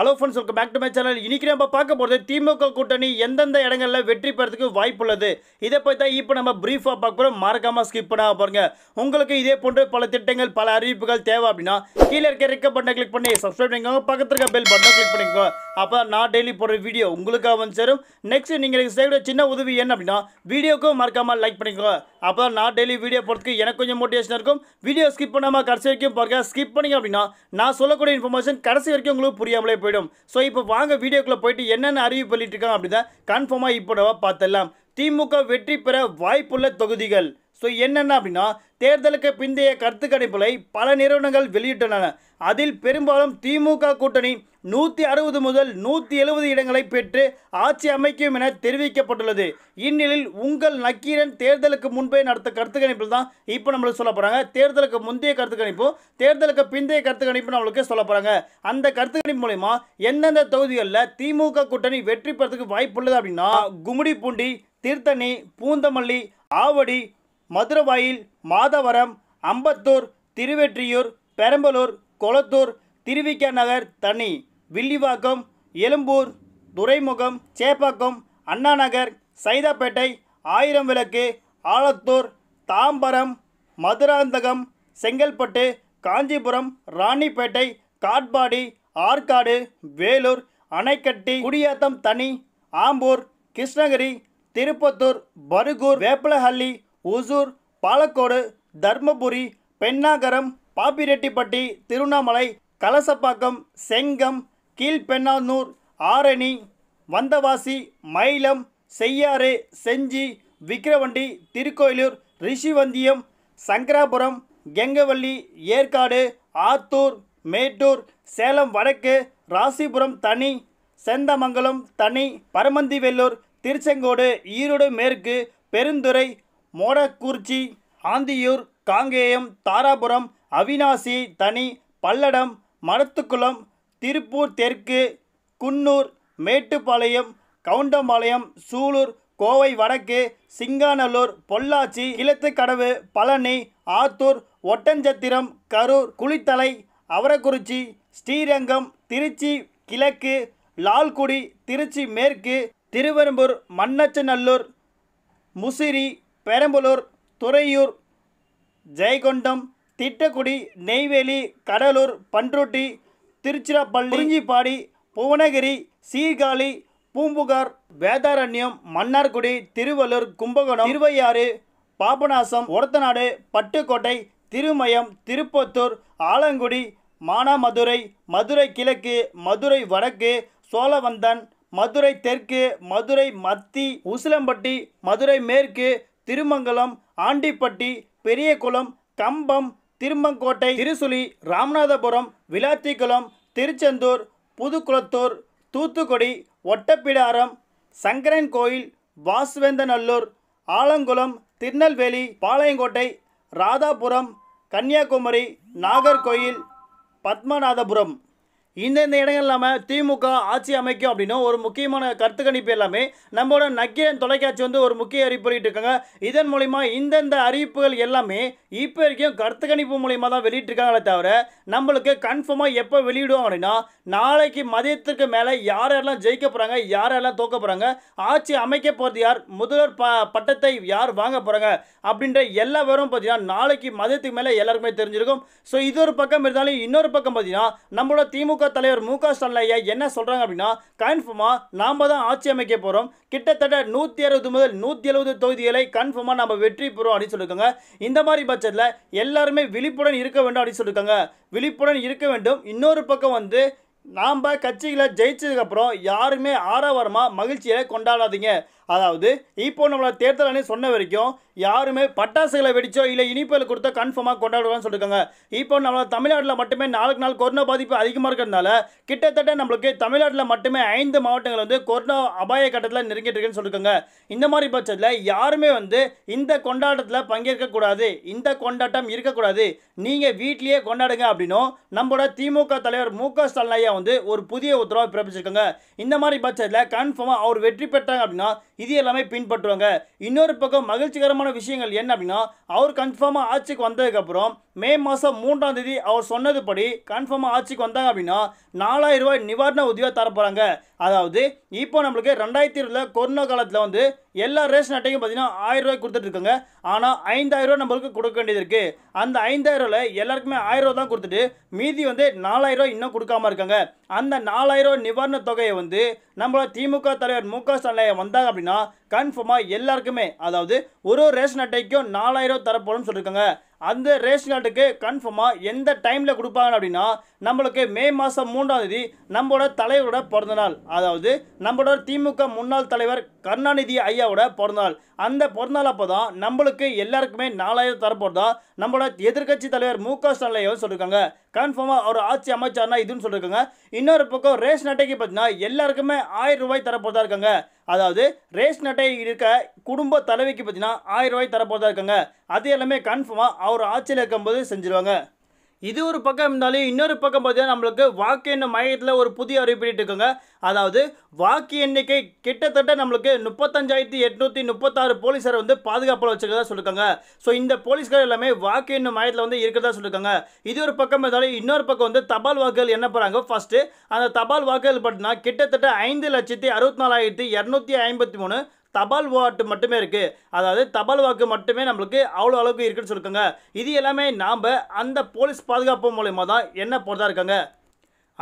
hello friends welcome back to my channel இன்றைக்கி நம்ம பார்க்க போகிறது திமுக கூட்டணி எந்தெந்த இடங்களில் வெற்றி பெறதுக்கு வாய்ப்புள்ளது இதை பற்றி தான் இப்போ நம்ம ப்ரீஃபாக பார்க்க போகிறோம் மறக்காமல் ஸ்கிப் பண்ணாமல் பாருங்கள் உங்களுக்கு இதே போன்ற பல திட்டங்கள் பல அறிவிப்புகள் தேவை அப்படின்னா கீழே இருக்க ரெக்க பண்ண கிளிக் பண்ணி சப்ஸ்கிரைப் பண்ணிக்கோங்க பக்கத்து இருக்க பெல் பட்டன் கிளிக் பண்ணிக்கோங்க அப்போ நான் டெய்லி போடுற வீடியோ உங்களுக்காக வந்து சேரும் நெக்ஸ்ட் நீங்கள் செய்கிற சின்ன உதவி என்ன அப்படின்னா வீடியோக்கும் மறக்காமல் லைக் பண்ணிக்கோங்க அப்போ நான் டெய்லி வீடியோ போடுறதுக்கு எனக்கு கொஞ்சம் மோட்டிவேஷன் இருக்கும் வீடியோ ஸ்கிப் பண்ணாமல் கடைசி வரைக்கும் பாருங்கள் ஸ்கிப் பண்ணிங்க அப்படின்னா நான் சொல்லக்கூடிய இன்ஃபர்மேஷன் கடைசி வரைக்கும் உங்களுக்கு புரியாமலே போயிடும் ஸோ இப்போ வாங்க வீடியோக்குள்ளே போயிட்டு என்னென்ன அறிவிப்பு வெளியிட்டிருக்காங்க அப்படின்னா கன்ஃபார்மாக இப்போ நம்ம பார்த்தலாம் திமுக வெற்றி பெற வாய்ப்புள்ள தொகுதிகள் ஸோ என்னென்ன அப்படின்னா தேர்தலுக்கு பிந்தைய கருத்து கணிப்புகளை பல நிறுவனங்கள் வெளியிட்டுள்ளன அதில் பெரும்பாலும் திமுக கூட்டணி நூற்றி அறுபது முதல் நூற்றி எழுபது இடங்களை பெற்று ஆட்சி அமைக்கும் என தெரிவிக்கப்பட்டுள்ளது இந்நிலையில் உங்கள் நக்கீரன் தேர்தலுக்கு முன்பே நடத்த கருத்து கணிப்பில் தான் இப்போ நம்மளுக்கு சொல்ல போகிறாங்க தேர்தலுக்கு முந்தைய கருத்து கணிப்பும் தேர்தலுக்கு பிந்தைய கருத்து கணிப்பு நம்மளுக்கு சொல்ல போகிறாங்க அந்த கருத்து கணிப்பு மூலிமா எந்தெந்த தொகுதிகளில் திமுக கூட்டணி வெற்றி பெறத்துக்கு வாய்ப்புள்ளது அப்படின்னா கும்மிடிப்பூண்டி தீர்த்தணி பூந்தமல்லி ஆவடி மதுரவாயில் மாதவரம் அம்பத்தூர் திருவெற்றியூர் பெரம்பலூர் கொளத்தூர் திருவிக்க நகர் தனி வில்லிவாக்கம் எழும்பூர் துறைமுகம் சேப்பாக்கம் அண்ணாநகர் சைதாப்பேட்டை ஆயிரம் விளக்கு ஆலத்தூர் தாம்பரம் மதுராந்தகம் செங்கல்பட்டு காஞ்சிபுரம் ராணிப்பேட்டை காட்பாடி ஆற்காடு வேலூர் அணைக்கட்டி குடியாத்தம் தனி ஆம்பூர் கிருஷ்ணகிரி திருப்பத்தூர் பருகூர் வேப்பலஹள்ளி ஊசூர் பாலக்கோடு தர்மபுரி பெண்ணாகரம் பாப்பிரெட்டிப்பட்டி திருவண்ணாமலை கலசப்பாக்கம் செங்கம் கீழ்பெண்ணாநூர் ஆரணி வந்தவாசி மயிலம் செய்யாறு செஞ்சி விக்கிரவண்டி திருக்கோயிலூர் ரிஷிவந்தியம் சங்கராபுரம் கெங்கவள்ளி ஏற்காடு ஆத்தூர் மேட்டூர் சேலம் வடக்கு ராசிபுரம் தனி செந்தமங்கலம் தனி பரமந்திவெல்லூர் திருச்செங்கோடு ஈரோடு மேற்கு பெருந்துறை மோடக்குறிச்சி ஆந்தியூர் காங்கேயம் தாராபுரம் அவினாசி தனி பல்லடம் மரத்துக்குளம் திருப்பூர் தெற்கு குன்னூர் மேட்டுப்பாளையம் கவுண்டம்பாளையம் சூலூர் கோவை வடக்கு சிங்காநல்லூர் பொள்ளாச்சி இலத்துக்கடவு பழனி ஆத்தூர் ஒட்டஞ்சத்திரம் கரூர் குளித்தலை அவரக்குறிச்சி ஸ்ரீரங்கம் திருச்சி கிழக்கு லால்குடி திருச்சி மேற்கு திருவெரும்பூர் மன்னச்சநல்லூர் முசிறி பெரம்பலூர் துறையூர் ஜெயகொண்டம் திட்டக்குடி நெய்வேலி கடலூர் பன்ருட்டி திருச்சிராப்பள்ளி குறிஞ்சிப்பாடி புவனகிரி சீர்காழி பூம்புகார் வேதாரண்யம் மன்னார்குடி திருவள்ளூர் கும்பகோணம் திருவையாறு பாபநாசம் ஒரத்தநாடு பட்டுக்கோட்டை திருமயம் திருப்பத்தூர் ஆலங்குடி மானாமதுரை மதுரை கிழக்கு மதுரை வடக்கு சோழவந்தன் மதுரை தெற்கு மதுரை மத்தி உசிலம்பட்டி மதுரை மேற்கு திருமங்கலம் ஆண்டிப்பட்டி பெரியகுளம் கம்பம் திருமங்கோட்டை திருசுலி ராமநாதபுரம் விளாத்திக்குளம் திருச்செந்தூர் புதுக்குளத்தூர் தூத்துக்குடி ஒட்டப்பிடாரம் சங்கரன் கோயில் வாசுவேந்தநல்லூர் ஆலங்குளம் திருநெல்வேலி பாளையங்கோட்டை ராதாபுரம் கன்னியாகுமரி நாகர்கோயில் பத்மநாதபுரம் இந்த இந்த இடங்கள் இல்லாமல் திமுக ஆட்சி அமைக்கும் அப்படின்னா ஒரு முக்கியமான கருத்து கணிப்பு எல்லாமே நம்மளோட நக்கீரன் தொலைக்காட்சி வந்து ஒரு முக்கிய அறிவிப்பு இருக்காங்க இதன் மூலிமா இந்தந்த அறிவிப்புகள் எல்லாமே இப்போ வரைக்கும் கருத்து கணிப்பு மூலிமா தான் வெளியிட்டிருக்காங்களே தவிர நம்மளுக்கு கன்ஃபார்மாக எப்போ வெளியிடுவோம் அப்படின்னா நாளைக்கு மதியத்துக்கு மேலே யார் யாரெல்லாம் ஜெயிக்க போகிறாங்க யார் யாரெல்லாம் தோக்க போகிறாங்க ஆட்சி அமைக்க போகிறது யார் முதல்வர் ப பட்டத்தை யார் வாங்க போகிறாங்க அப்படின்ற எல்லா விவரம் பார்த்தீங்கன்னா நாளைக்கு மதியத்துக்கு மேலே எல்லாருக்குமே தெரிஞ்சிருக்கும் ஸோ இது ஒரு பக்கம் இருந்தாலும் இன்னொரு பக்கம் பார்த்தீங்கன்னா நம்மளோட திமுக தலைவர் மு க ஸ்டாலின் ஐயா என்ன சொல்கிறாங்க அப்படின்னா கன்ஃபர்மா நாம் தான் ஆட்சி அமைக்க போகிறோம் கிட்டத்தட்ட நூற்றி அறுபது முதல் நூற்றி எழுபது தொகுதிகளை கன்ஃபர்மா நம்ம வெற்றி பெறும் அப்படின்னு சொல்லியிருக்காங்க இந்த மாதிரி பட்சத்தில் எல்லாருமே விழிப்புடன் இருக்க வேண்டும் அப்படின்னு சொல்லியிருக்காங்க விழிப்புடன் இருக்க வேண்டும் இன்னொரு பக்கம் வந்து நாம் கட்சிகளை ஜெயிச்சதுக்கப்புறம் யாருமே ஆரவாரமாக மகிழ்ச்சியை கொண்டாடாதீங்க அதாவது இப்போ நம்மளோட தேர்தல் அணி சொன்ன வரைக்கும் யாருமே பட்டாசுகளை வெடிச்சோ இல்லை இனிப்புகள் கொடுத்தா கன்ஃபார்மாக கொண்டாடுவான்னு சொல்லியிருக்காங்க இப்போ நம்ம தமிழ்நாட்டில் மட்டுமே நாளுக்கு நாள் கொரோனா பாதிப்பு அதிகமாக இருக்கிறதுனால கிட்டத்தட்ட நம்மளுக்கு தமிழ்நாட்டில் மட்டுமே ஐந்து மாவட்டங்கள் வந்து கொரோனா அபாய கட்டத்தில் நெருங்கிட்டு இருக்குன்னு சொல்லியிருக்காங்க இந்த மாதிரி பட்சத்தில் யாருமே வந்து இந்த கொண்டாட்டத்தில் பங்கேற்கக்கூடாது இந்த கொண்டாட்டம் இருக்கக்கூடாது நீங்கள் வீட்லேயே கொண்டாடுங்க அப்படின்னும் நம்மளோட திமுக தலைவர் மு க ஸ்டாலின் ஐயா வந்து ஒரு புதிய உத்தரவை பிறப்பிச்சிருக்காங்க இந்த மாதிரி பட்சத்தில் கன்ஃபார்மாக அவர் வெற்றி பெற்றாங்க அப்படின்னா இது எல்லாமே பின்பற்றுவாங்க இன்னொரு பக்கம் மகிழ்ச்சிகரமான விஷயங்கள் என்ன அப்படின்னா அவர் கன்ஃபார்மாக ஆட்சிக்கு வந்ததுக்கப்புறம் மே மாதம் மூன்றாம் தேதி அவர் சொன்னதுபடி கன்ஃபார்மாக ஆட்சிக்கு வந்தாங்க அப்படின்னா நாலாயிரம் ரூபாய் நிவாரண உதவியாக தரப்போகிறாங்க அதாவது இப்போ நம்மளுக்கு ரெண்டாயிரத்தி இருபதில் கொரோனா காலத்தில் வந்து எல்லா ரேஷன் அட்டையும் பார்த்தீங்கன்னா ரூபாய் கொடுத்துட்ருக்காங்க ஆனால் ஐந்தாயிரம் ரூபாய் நம்மளுக்கு கொடுக்க வேண்டியது இருக்குது அந்த ரூபாய் எல்லாருக்குமே ரூபா தான் கொடுத்துட்டு மீதி வந்து நாலாயிரம் ரூபாய் இன்னும் கொடுக்காம இருக்காங்க அந்த நாலாயிரம் நிவாரண தொகையை வந்து நம்மளோட திமுக தலைவர் மு க ஸ்டாலின் வந்தாங்க அப்படின்னா கன்ஃபார்மாக எல்லாருக்குமே அதாவது ஒரு ரேஷன் அட்டைக்கும் நாலாயிரரூவா தரப்போகணும்னு சொல்லியிருக்காங்க அந்த ரேஷன் கார்டுக்கு கன்ஃபார்மாக எந்த டைமில் கொடுப்பாங்க அப்படின்னா நம்மளுக்கு மே மாதம் மூன்றாம் தேதி நம்மளோட தலைவரோட பிறந்தநாள் அதாவது நம்மளோட திமுக முன்னாள் தலைவர் கருணாநிதி ஐயாவோட பிறந்தநாள் அந்த பிறந்தநாள் அப்போ தான் நம்மளுக்கு எல்லாருக்குமே நாலாயிரம் தரப்போகிறது தான் நம்மளோட எதிர்கட்சி தலைவர் மு க ஸ்டாலின் சொல்லியிருக்காங்க கன்ஃபார்மாக அவர் ஆட்சி அமைச்சார்னா இதுன்னு சொல்லியிருக்காங்க இன்னொரு பக்கம் ரேஷன் அட்டைக்கு பார்த்தீங்கன்னா எல்லாருக்குமே ஆயிரம் ரூபாய் தரப்போகிறதா இருக்காங்க அதாவது ரேஷன் அட்டை இருக்க குடும்ப தலைவிக்கு பார்த்தீங்கன்னா ஆயிரம் ரூபாய் தரப்போகிறதா இருக்காங்க அது எல்லாமே கன்ஃபார்மாக அவர் ஆட்சியில் இருக்கும்போது செஞ்சுருவாங்க இது ஒரு பக்கம் இருந்தாலும் இன்னொரு பக்கம் பார்த்தீங்கன்னா நம்மளுக்கு வாக்கு எண்ணும் மையத்தில் ஒரு புதிய அறிவிப்பிட்டு இருக்குங்க அதாவது வாக்கு எண்ணிக்கை கிட்டத்தட்ட நம்மளுக்கு முப்பத்தஞ்சாயிரத்தி எட்நூற்றி முப்பத்தாறு போலீஸார் வந்து பாதுகாப்பில் வச்சுருக்கதா சொல்லியிருக்காங்க ஸோ இந்த போலீஸ்கார் எல்லாமே வாக்கு எண்ணும் மையத்தில் வந்து இருக்கிறதா சொல்லியிருக்காங்க இது ஒரு பக்கம் இருந்தாலும் இன்னொரு பக்கம் வந்து தபால் வாக்குகள் என்ன போகிறாங்க ஃபஸ்ட்டு அந்த தபால் வாக்குகள் பார்த்தீங்கன்னா கிட்டத்தட்ட ஐந்து லட்சத்தி அறுபத்தி நாலாயிரத்தி இரநூத்தி ஐம்பத்தி மூணு தபால் வாட்டு மட்டுமே இருக்குது அதாவது தபால் வாக்கு மட்டுமே நம்மளுக்கு அவ்வளோ அளவுக்கு இருக்குன்னு சொல்லிருக்காங்க இது எல்லாமே நாம் அந்த போலீஸ் பாதுகாப்பு மூலயமா தான் என்ன போகிறதா இருக்காங்க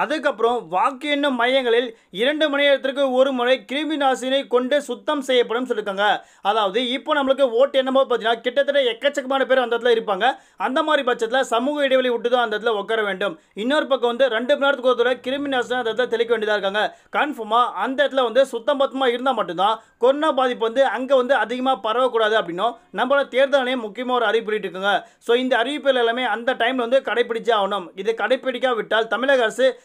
அதுக்கப்புறம் வாக்கு எண்ணும் மையங்களில் இரண்டு மணி நேரத்திற்கு ஒரு முறை கிருமி நாசினை கொண்டு சுத்தம் செய்யப்படும் சொல்லியிருக்காங்க அதாவது இப்போ நம்மளுக்கு ஓட்டு என்னமோ பார்த்தீங்கன்னா கிட்டத்தட்ட எக்கச்சக்கமான பேர் அந்த இடத்துல இருப்பாங்க அந்த மாதிரி பட்சத்தில் சமூக இடைவெளி விட்டு தான் அந்த இடத்துல உட்கார வேண்டும் இன்னொரு பக்கம் வந்து ரெண்டு மணி நேரத்துக்கு ஒரு தடவை கிருமி நாசினா அந்த இடத்துல தெளிக்க வேண்டியதாக இருக்காங்க கன்ஃபார்மாக அந்த இடத்துல வந்து சுத்தம் பத்தமாக இருந்தால் மட்டும்தான் கொரோனா பாதிப்பு வந்து அங்கே வந்து அதிகமாக பரவக்கூடாது அப்படின்னும் நம்மளோட தேர்தல் ஆணையம் முக்கியமாக ஒரு அறிவிப்பு இருக்குங்க ஸோ இந்த அறிவிப்புகள் எல்லாமே அந்த டைமில் வந்து கடைபிடிச்சே ஆகணும் இது கடைபிடிக்காவிட்டால் தமிழக அரசு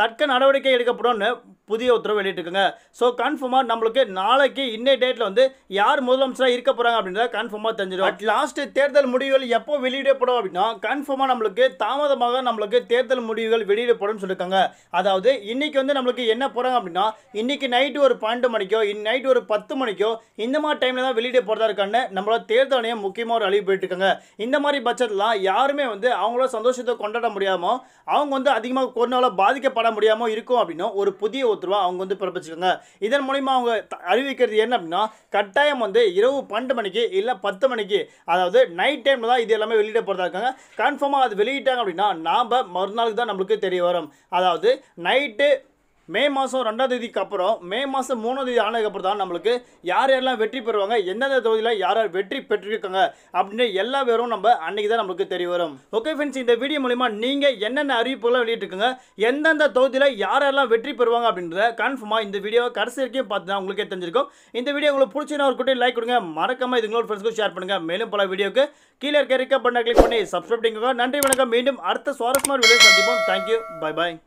தக்க நடவடிக்கை எடுக்கப்படும்னு புதிய உத்தரவு வெளியிட்டிருக்குங்க ஸோ கன்ஃபார்மாக நம்மளுக்கு நாளைக்கு இன்னே டேட்டில் வந்து யார் முதலமைச்சராக இருக்க போகிறாங்க அப்படின்றத கன்ஃபார்மாக தெரிஞ்சிடும் அட் லாஸ்ட் தேர்தல் முடிவுகள் எப்போ வெளியிடப்படும் அப்படின்னா கன்ஃபார்மாக நம்மளுக்கு தாமதமாக நம்மளுக்கு தேர்தல் முடிவுகள் வெளியிடப்படும் சொல்லியிருக்காங்க அதாவது இன்றைக்கி வந்து நம்மளுக்கு என்ன போகிறாங்க அப்படின்னா இன்றைக்கி நைட்டு ஒரு பன்னெண்டு மணிக்கோ இன் நைட்டு ஒரு பத்து மணிக்கோ இந்த மாதிரி டைமில் தான் வெளியிட போகிறதா இருக்கான்னு நம்மளோட தேர்தல் ஆணையம் முக்கியமாக ஒரு அழிவு போயிட்டுருக்காங்க இந்த மாதிரி பட்சத்தில் யாருமே வந்து அவங்களோட சந்தோஷத்தை கொண்டாட முடியாமல் அவங்க வந்து அதிகமாக கொரோனாவில் பாதிக்கப்பட வாழ முடியாமல் இருக்கும் அப்படின்னா ஒரு புதிய உத்தரவை அவங்க வந்து பிறப்பிச்சிருக்காங்க இதன் மூலிமா அவங்க அறிவிக்கிறது என்ன அப்படின்னா கட்டாயம் வந்து இரவு பன்னெண்டு மணிக்கு இல்லை பத்து மணிக்கு அதாவது நைட் டைமில் தான் இது எல்லாமே வெளியிட போகிறதா இருக்காங்க கன்ஃபார்மாக அது வெளியிட்டாங்க அப்படின்னா நாம் மறுநாளுக்கு தான் நம்மளுக்கு தெரிய வரும் அதாவது நைட்டு மே மாதம் ரெண்டாம் தேதிக்கு அப்புறம் மே மாதம் மூணாம் தேதி ஆனதுக்கப்புறம் தான் நம்மளுக்கு யார் யாரெல்லாம் வெற்றி பெறுவாங்க எந்தெந்த தொகுதியில் யார் யார் வெற்றி பெற்றிருக்காங்க அப்படின்ற எல்லா பேரும் நம்ம அன்றைக்கி தான் நம்மளுக்கு தெரிய வரும் ஓகே ஃப்ரெண்ட்ஸ் இந்த வீடியோ மூலிமா நீங்கள் என்னென்ன அறிவிப்புகள்லாம் வெளியிட்டிருக்குங்க எந்தெந்த தொகுதியில் யார் யாரெல்லாம் வெற்றி பெறுவாங்க அப்படின்றத கன்ஃபார்மாக இந்த வீடியோவை கடைசி வரைக்கும் பார்த்து தான் உங்களுக்கே தெரிஞ்சிருக்கும் இந்த வீடியோ உங்களுக்கு பிடிச்சினா ஒரு குட்டி லைக் கொடுங்க மறக்காமல் இதுங்களோட ஃப்ரெண்ட்ஸ்க்கு ஷேர் பண்ணுங்கள் மேலும் பல வீடியோக்கு கீழே இருக்க ரிக்கப் பண்ண கிளிக் பண்ணி சப்ஸ்கிரைப் பண்ணிக்கோங்க நன்றி வணக்கம் மீண்டும் அடுத்த சுவாரஸ்யமான வீடியோ சந்திப்போம் தேங்க்யூ பை பாய்